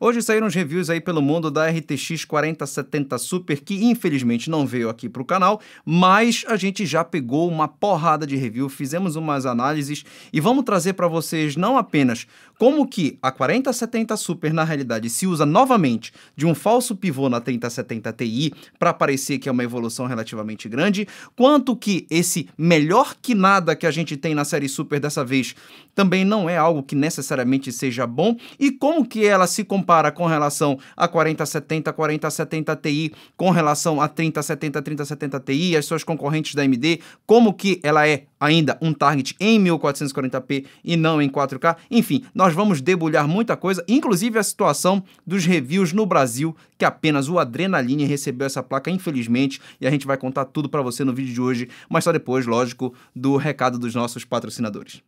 Hoje saíram reviews aí pelo mundo da RTX 4070 Super, que infelizmente não veio aqui para o canal, mas a gente já pegou uma porrada de review, fizemos umas análises e vamos trazer para vocês não apenas como que a 4070 Super na realidade se usa novamente de um falso pivô na 3070 Ti para parecer que é uma evolução relativamente grande, quanto que esse melhor que nada que a gente tem na série Super dessa vez também não é algo que necessariamente seja bom e como que ela se comporta compara com relação a 4070, 4070 Ti, com relação a 3070, 3070 Ti, as suas concorrentes da AMD, como que ela é ainda um target em 1440p e não em 4K. Enfim, nós vamos debulhar muita coisa, inclusive a situação dos reviews no Brasil, que apenas o Adrenaline recebeu essa placa, infelizmente, e a gente vai contar tudo para você no vídeo de hoje, mas só depois, lógico, do recado dos nossos patrocinadores.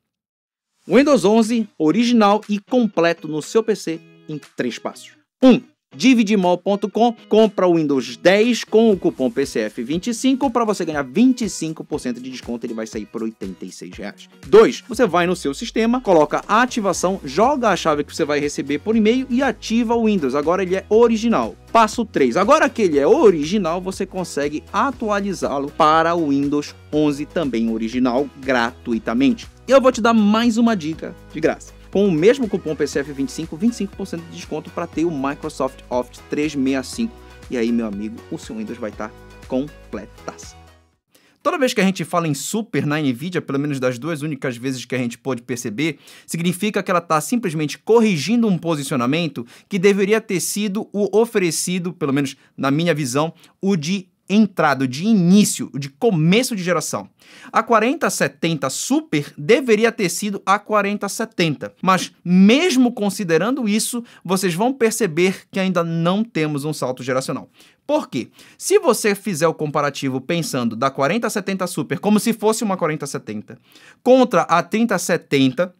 Windows 11 original e completo no seu PC em três passos. 1. Um, Dividimol.com compra o Windows 10 com o cupom PCF25 para você ganhar 25% de desconto, ele vai sair por R$ 86,00. 2. Você vai no seu sistema, coloca a ativação, joga a chave que você vai receber por e-mail e ativa o Windows. Agora ele é original. Passo 3. Agora que ele é original, você consegue atualizá-lo para o Windows 11 também original gratuitamente. Eu vou te dar mais uma dica de graça. Com o mesmo cupom PCF25, 25% de desconto para ter o Microsoft Office 365. E aí, meu amigo, o seu Windows vai estar tá Toda vez que a gente fala em super na Nvidia, pelo menos das duas únicas vezes que a gente pôde perceber, significa que ela está simplesmente corrigindo um posicionamento que deveria ter sido o oferecido, pelo menos na minha visão, o de entrado de início, de começo de geração. A 4070 Super deveria ter sido a 4070, mas mesmo considerando isso, vocês vão perceber que ainda não temos um salto geracional. Por quê? Se você fizer o comparativo pensando da 4070 Super como se fosse uma 4070 contra a 3070,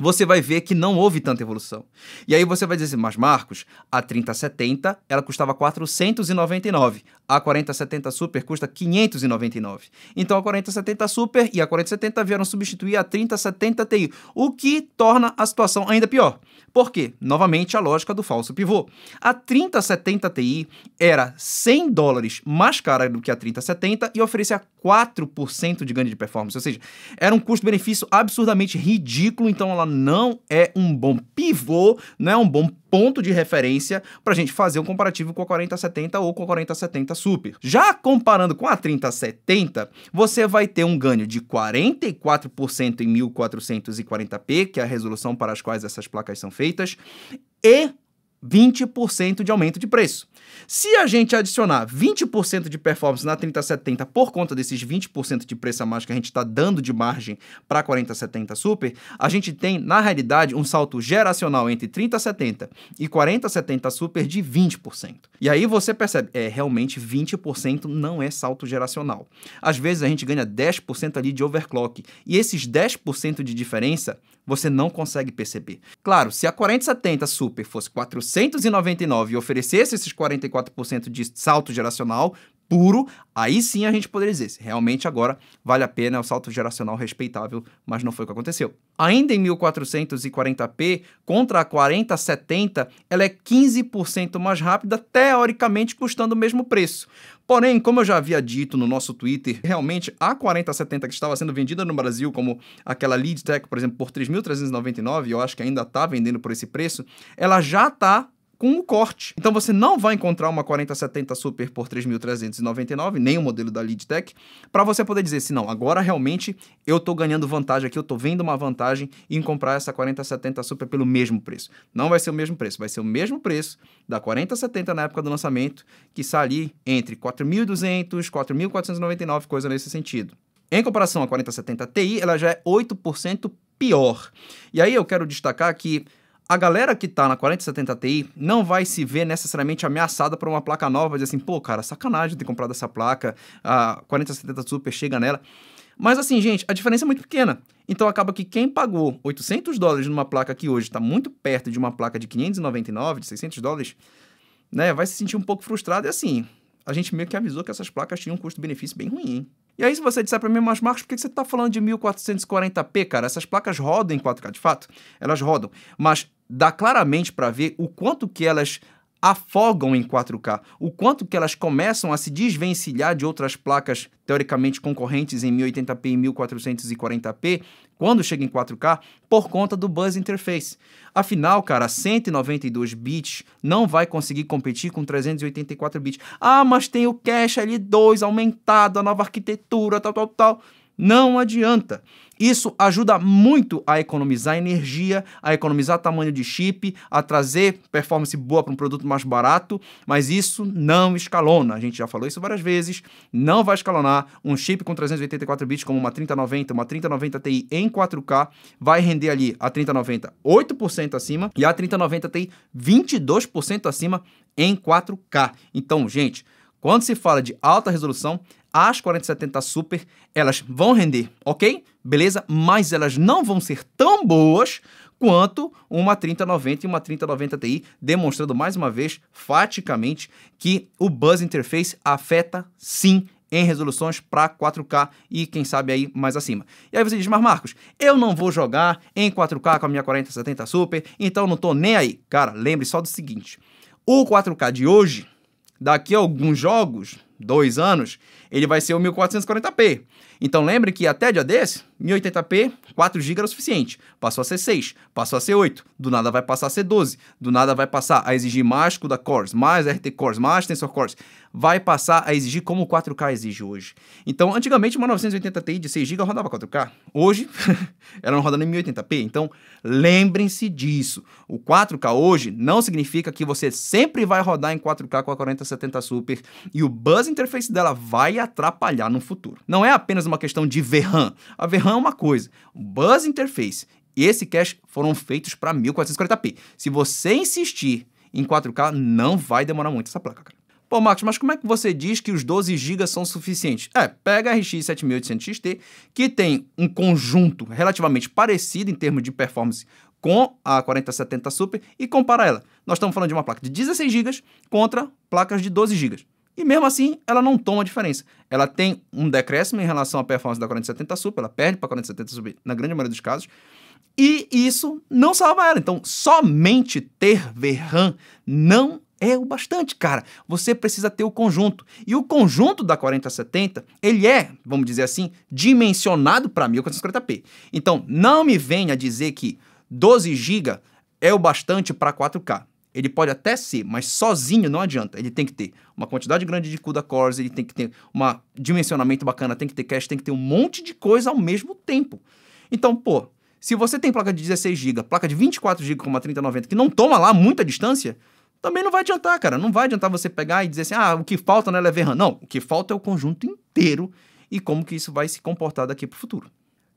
você vai ver que não houve tanta evolução. E aí você vai dizer assim, mas Marcos, a 3070 ela custava 499, a 4070 Super custa 599. Então a 4070 Super e a 4070 vieram substituir a 3070 Ti, o que torna a situação ainda pior. Por quê? Novamente a lógica do falso pivô. A 3070 Ti era 100 dólares mais cara do que a 3070 e oferecia 4% de ganho de performance, ou seja, era um custo-benefício absurdamente ridículo, então ela não é um bom pivô, não é um bom ponto de referência para a gente fazer um comparativo com a 4070 ou com a 4070 Super. Já comparando com a 3070, você vai ter um ganho de 44% em 1440p, que é a resolução para as quais essas placas são feitas, e 20% de aumento de preço. Se a gente adicionar 20% de performance na 3070 por conta desses 20% de preço a mais que a gente está dando de margem para a 4070 Super, a gente tem, na realidade, um salto geracional entre 3070 e 4070 Super de 20%. E aí você percebe, é, realmente 20% não é salto geracional. Às vezes a gente ganha 10% ali de overclock, e esses 10% de diferença você não consegue perceber. Claro, se a 4070 Super fosse 499 e oferecesse esses 44% de salto geracional, puro, aí sim a gente poderia dizer se realmente agora vale a pena é o salto geracional respeitável, mas não foi o que aconteceu. Ainda em 1440p contra a 4070, ela é 15% mais rápida, teoricamente custando o mesmo preço. Porém, como eu já havia dito no nosso Twitter, realmente a 4070 que estava sendo vendida no Brasil como aquela Leadtech, por exemplo, por 3.399, eu acho que ainda está vendendo por esse preço, ela já está com o corte. Então você não vai encontrar uma 4070 Super por 3.399, nem o modelo da Leadtech, para você poder dizer se assim, não, agora realmente eu estou ganhando vantagem aqui, eu estou vendo uma vantagem em comprar essa 4070 Super pelo mesmo preço. Não vai ser o mesmo preço, vai ser o mesmo preço da 4070 na época do lançamento, que sai ali entre 4.200, 4.499, coisa nesse sentido. Em comparação à 4070 Ti, ela já é 8% pior. E aí eu quero destacar que a galera que tá na 4070 Ti não vai se ver necessariamente ameaçada por uma placa nova, dizer assim, pô, cara, sacanagem ter comprado essa placa, a 4070 Super chega nela. Mas assim, gente, a diferença é muito pequena. Então acaba que quem pagou 800 dólares numa placa que hoje está muito perto de uma placa de 599, de 600 dólares, né, vai se sentir um pouco frustrado. E assim, a gente meio que avisou que essas placas tinham um custo-benefício bem ruim, hein? E aí, se você disser para mim, mas Marcos, por que você está falando de 1440p, cara? Essas placas rodam em 4K, de fato, elas rodam. Mas dá claramente para ver o quanto que elas afogam em 4K, o quanto que elas começam a se desvencilhar de outras placas teoricamente concorrentes em 1080p e 1440p quando chega em 4K por conta do Buzz Interface. Afinal, cara, 192 bits não vai conseguir competir com 384 bits. Ah, mas tem o cache L2 aumentado, a nova arquitetura, tal, tal, tal. Não adianta. Isso ajuda muito a economizar energia, a economizar tamanho de chip, a trazer performance boa para um produto mais barato, mas isso não escalona. A gente já falou isso várias vezes. Não vai escalonar. Um chip com 384 bits, como uma 3090, uma 3090 Ti em 4K, vai render ali a 3090 8% acima e a 3090 Ti 22% acima em 4K. Então, gente. Quando se fala de alta resolução, as 4070 Super, elas vão render, ok? Beleza? Mas elas não vão ser tão boas quanto uma 3090 e uma 3090 Ti, demonstrando mais uma vez, faticamente, que o Buzz Interface afeta sim em resoluções para 4K e quem sabe aí mais acima. E aí você diz, mas Marcos, eu não vou jogar em 4K com a minha 4070 Super, então não tô nem aí. Cara, lembre só do seguinte, o 4K de hoje, daqui a alguns jogos, dois anos, ele vai ser o 1440p. Então lembre que até dia desse, 1080p, 4 GB era o suficiente. Passou a ser 6, passou a ser 8, do nada vai passar a ser 12, do nada vai passar a exigir mais CUDA cores, mais RT cores, mais Tensor cores, vai passar a exigir como o 4K exige hoje. Então, antigamente uma 980 Ti de 6 GB rodava 4K. Hoje, ela não roda nem 1080p. Então, lembrem-se disso. O 4K hoje não significa que você sempre vai rodar em 4K com a 4070 Super e o buzz interface dela vai atrapalhar no futuro. Não é apenas uma questão de VRAM. A VRAM é uma coisa, Buzz Interface e esse cache foram feitos para 1440p. Se você insistir em 4K, não vai demorar muito essa placa, cara. Pô, Max, mas como é que você diz que os 12 GB são suficientes? É, pega a RX 7800 XT, que tem um conjunto relativamente parecido em termos de performance com a 4070 Super, e compara ela. Nós estamos falando de uma placa de 16 GB contra placas de 12 GB. E mesmo assim, ela não toma diferença. Ela tem um decréscimo em relação à performance da 4070 Super, ela perde para a 4070 Super na grande maioria dos casos. E isso não salva ela. Então, somente ter VRAM não é o bastante, cara. Você precisa ter o conjunto. E o conjunto da 4070, ele é, vamos dizer assim, dimensionado para 1450p. Então, não me venha dizer que 12 GB é o bastante para 4K. Ele pode até ser, mas sozinho não adianta. Ele tem que ter uma quantidade grande de CUDA cores, ele tem que ter um dimensionamento bacana, tem que ter cache, tem que ter um monte de coisa ao mesmo tempo. Então, pô, se você tem placa de 16 GB, placa de 24 GB com uma 3090, que não toma lá muita distância, também não vai adiantar, cara. Não vai adiantar você pegar e dizer assim, ah, o que falta não é VRAM. Não, o que falta é o conjunto inteiro e como que isso vai se comportar daqui para o futuro.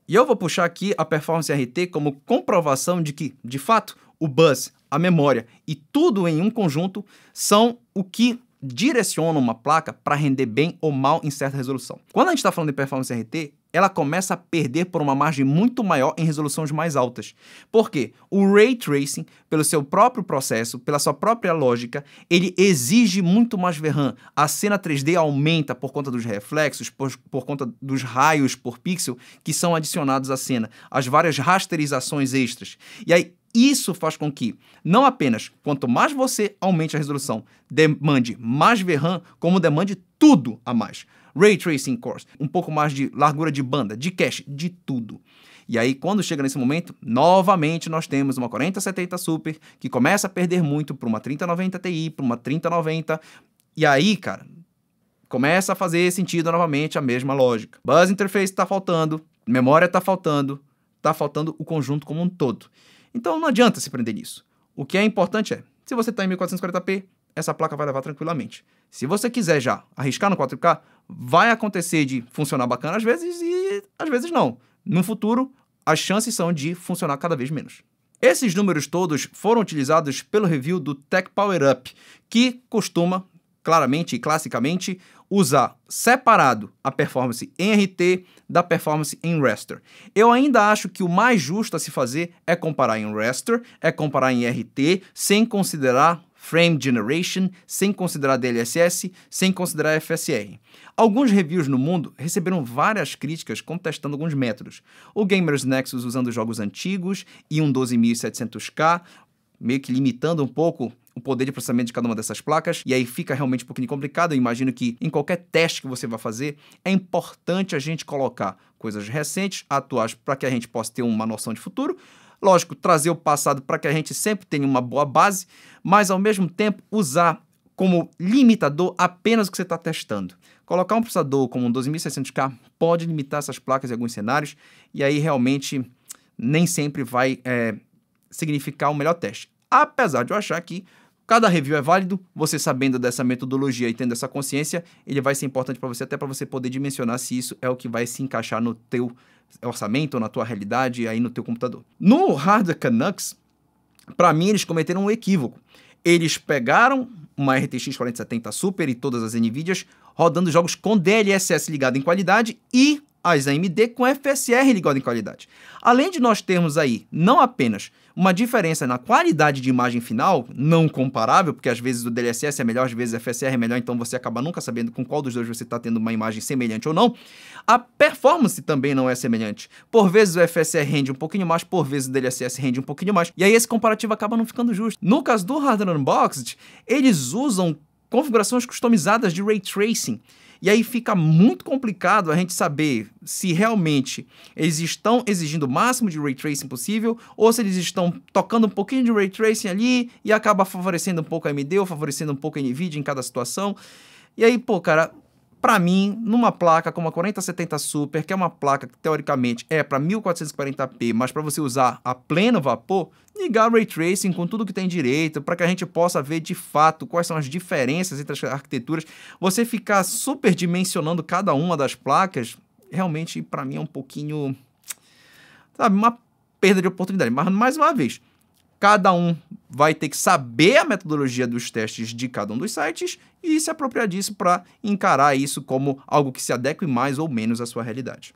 E eu vou puxar aqui a performance RT como comprovação de que, de fato, o bus, a memória e tudo em um conjunto são o que direciona uma placa para render bem ou mal em certa resolução. Quando a gente está falando de performance RT, ela começa a perder por uma margem muito maior em resoluções mais altas. Por quê? O ray tracing, pelo seu próprio processo, pela sua própria lógica, ele exige muito mais VRAM. A cena 3D aumenta por conta dos reflexos, por, por conta dos raios por pixel que são adicionados à cena, as várias rasterizações extras. E aí, isso faz com que, não apenas quanto mais você aumente a resolução, demande mais VRAM, como demande tudo a mais. Ray Tracing Cores, um pouco mais de largura de banda, de cache, de tudo. E aí, quando chega nesse momento, novamente nós temos uma 4070 Super que começa a perder muito para uma 3090 Ti, para uma 3090. E aí, cara, começa a fazer sentido novamente a mesma lógica. Buzz interface está faltando, memória está faltando, está faltando o conjunto como um todo. Então não adianta se prender nisso. O que é importante é, se você está em 1440p, essa placa vai levar tranquilamente. Se você quiser já arriscar no 4K, vai acontecer de funcionar bacana às vezes e às vezes não. No futuro, as chances são de funcionar cada vez menos. Esses números todos foram utilizados pelo review do Tech Power Up, que costuma claramente e classicamente usar separado a performance em RT da performance em raster. Eu ainda acho que o mais justo a se fazer é comparar em raster, é comparar em RT, sem considerar frame generation, sem considerar DLSS, sem considerar FSR. Alguns reviews no mundo receberam várias críticas contestando alguns métodos. O Gamers Nexus usando jogos antigos e um 12700K, meio que limitando um pouco o poder de processamento de cada uma dessas placas, e aí fica realmente um pouquinho complicado. Eu imagino que em qualquer teste que você vai fazer, é importante a gente colocar coisas recentes, atuais, para que a gente possa ter uma noção de futuro. Lógico, trazer o passado para que a gente sempre tenha uma boa base, mas ao mesmo tempo usar como limitador apenas o que você está testando. Colocar um processador como um 12600K pode limitar essas placas em alguns cenários, e aí realmente nem sempre vai é, significar o melhor teste apesar de eu achar que cada review é válido, você sabendo dessa metodologia e tendo essa consciência, ele vai ser importante para você até para você poder dimensionar se isso é o que vai se encaixar no teu orçamento, na tua realidade e aí no teu computador. No Hardware Canucks, para mim eles cometeram um equívoco. Eles pegaram uma RTX 4070 Super e todas as NVIDIAs rodando jogos com DLSS ligado em qualidade e as AMD com FSR ligado em qualidade. Além de nós termos aí não apenas uma diferença na qualidade de imagem final, não comparável, porque às vezes o DLSS é melhor, às vezes o FSR é melhor, então você acaba nunca sabendo com qual dos dois você está tendo uma imagem semelhante ou não. A performance também não é semelhante. Por vezes o FSR rende um pouquinho mais, por vezes o DLSS rende um pouquinho mais, e aí esse comparativo acaba não ficando justo. No caso do Hardware Unboxed, eles usam configurações customizadas de ray tracing e aí fica muito complicado a gente saber se realmente eles estão exigindo o máximo de ray tracing possível ou se eles estão tocando um pouquinho de ray tracing ali e acaba favorecendo um pouco a AMD ou favorecendo um pouco a Nvidia em cada situação. E aí, pô, cara, para mim, numa placa como a 4070 Super, que é uma placa que teoricamente é para 1440p, mas para você usar a pleno vapor, ligar Ray Tracing com tudo que tem direito, para que a gente possa ver de fato quais são as diferenças entre as arquiteturas, você ficar super dimensionando cada uma das placas, realmente para mim é um pouquinho sabe, uma perda de oportunidade. Mas mais uma vez, Cada um vai ter que saber a metodologia dos testes de cada um dos sites e se apropriar disso para encarar isso como algo que se adeque mais ou menos à sua realidade.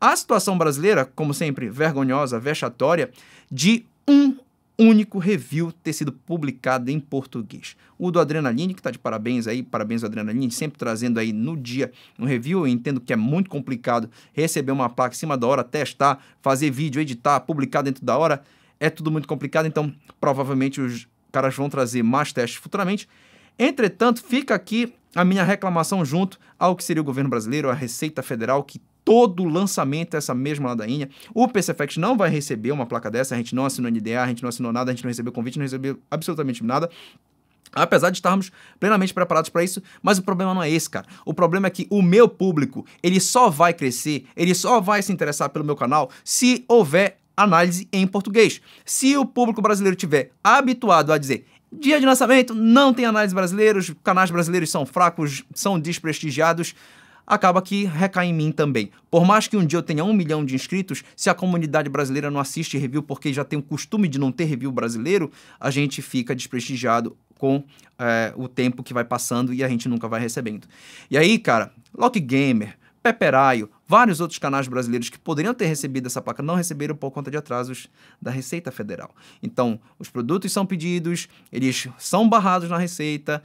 A situação brasileira, como sempre, vergonhosa, vexatória, de um único review ter sido publicado em português. O do Adrenaline, que está de parabéns aí, parabéns ao Adrenaline, sempre trazendo aí no dia um review. Eu entendo que é muito complicado receber uma placa em cima da hora, testar, fazer vídeo, editar, publicar dentro da hora é tudo muito complicado, então provavelmente os caras vão trazer mais testes futuramente. Entretanto, fica aqui a minha reclamação junto ao que seria o governo brasileiro, a Receita Federal, que todo lançamento é essa mesma ladainha. O PCFX não vai receber uma placa dessa, a gente não assinou NDA, a gente não assinou nada, a gente não recebeu convite, não recebeu absolutamente nada. Apesar de estarmos plenamente preparados para isso, mas o problema não é esse, cara. O problema é que o meu público, ele só vai crescer, ele só vai se interessar pelo meu canal se houver análise em português. Se o público brasileiro tiver habituado a dizer dia de lançamento, não tem análise brasileira, os canais brasileiros são fracos, são desprestigiados, acaba que recai em mim também. Por mais que um dia eu tenha um milhão de inscritos, se a comunidade brasileira não assiste review porque já tem o costume de não ter review brasileiro, a gente fica desprestigiado com é, o tempo que vai passando e a gente nunca vai recebendo. E aí, cara, Lock Gamer, Peperaio, Vários outros canais brasileiros que poderiam ter recebido essa placa não receberam por conta de atrasos da Receita Federal. Então, os produtos são pedidos, eles são barrados na Receita,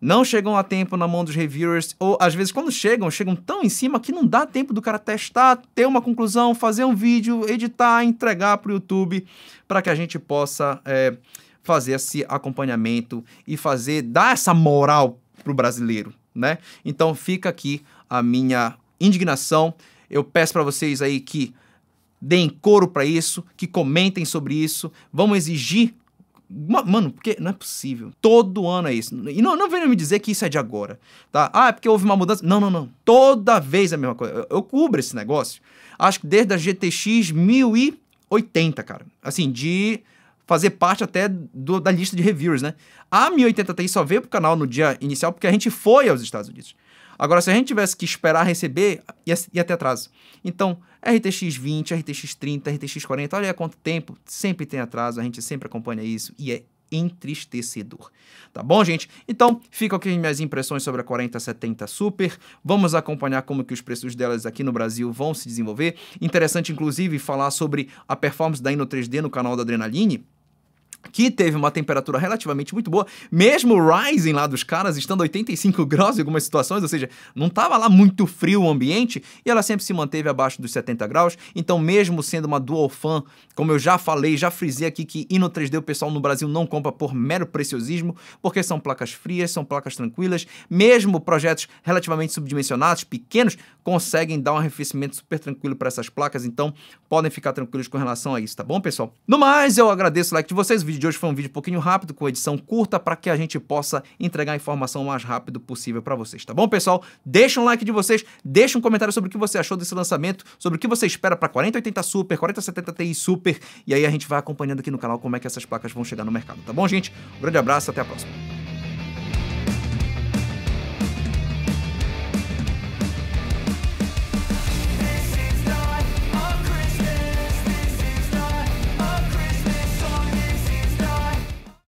não chegam a tempo na mão dos reviewers, ou às vezes quando chegam, chegam tão em cima que não dá tempo do cara testar, ter uma conclusão, fazer um vídeo, editar, entregar para o YouTube, para que a gente possa é, fazer esse acompanhamento e fazer, dar essa moral para o brasileiro, né? Então fica aqui a minha indignação. Eu peço para vocês aí que deem coro para isso, que comentem sobre isso. Vamos exigir. Mano, porque não é possível. Todo ano é isso. E não, não venham me dizer que isso é de agora, tá? Ah, é porque houve uma mudança. Não, não, não. Toda vez é a mesma coisa. Eu, eu cubro esse negócio. Acho que desde a GTX 1080, cara. Assim, de fazer parte até do, da lista de reviewers, né? A 1080 Ti só veio pro canal no dia inicial porque a gente foi aos Estados Unidos. Agora, se a gente tivesse que esperar receber, ia, ia ter atraso. Então, RTX 20, RTX 30, RTX 40, olha quanto tempo, sempre tem atraso, a gente sempre acompanha isso e é entristecedor. Tá bom, gente? Então, ficam aqui minhas impressões sobre a 4070 Super. Vamos acompanhar como que os preços delas aqui no Brasil vão se desenvolver. Interessante, inclusive, falar sobre a performance da Ino 3D no canal da Adrenaline, que teve uma temperatura relativamente muito boa, mesmo o Rising lá dos caras estando 85 graus em algumas situações, ou seja, não estava lá muito frio o ambiente, e ela sempre se manteve abaixo dos 70 graus, então mesmo sendo uma dual fan, como eu já falei, já frisei aqui que Ino 3D o pessoal no Brasil não compra por mero preciosismo, porque são placas frias, são placas tranquilas, mesmo projetos relativamente subdimensionados, pequenos, conseguem dar um arrefecimento super tranquilo para essas placas, então podem ficar tranquilos com relação a isso, tá bom, pessoal? No mais, eu agradeço o like de vocês, o vídeo vídeo de hoje foi um vídeo um pouquinho rápido, com edição curta, para que a gente possa entregar a informação o mais rápido possível para vocês, tá bom, pessoal? Deixa um like de vocês, deixa um comentário sobre o que você achou desse lançamento, sobre o que você espera para 4080 Super, 4070 Ti Super, e aí a gente vai acompanhando aqui no canal como é que essas placas vão chegar no mercado, tá bom, gente? Um grande abraço, até a próxima.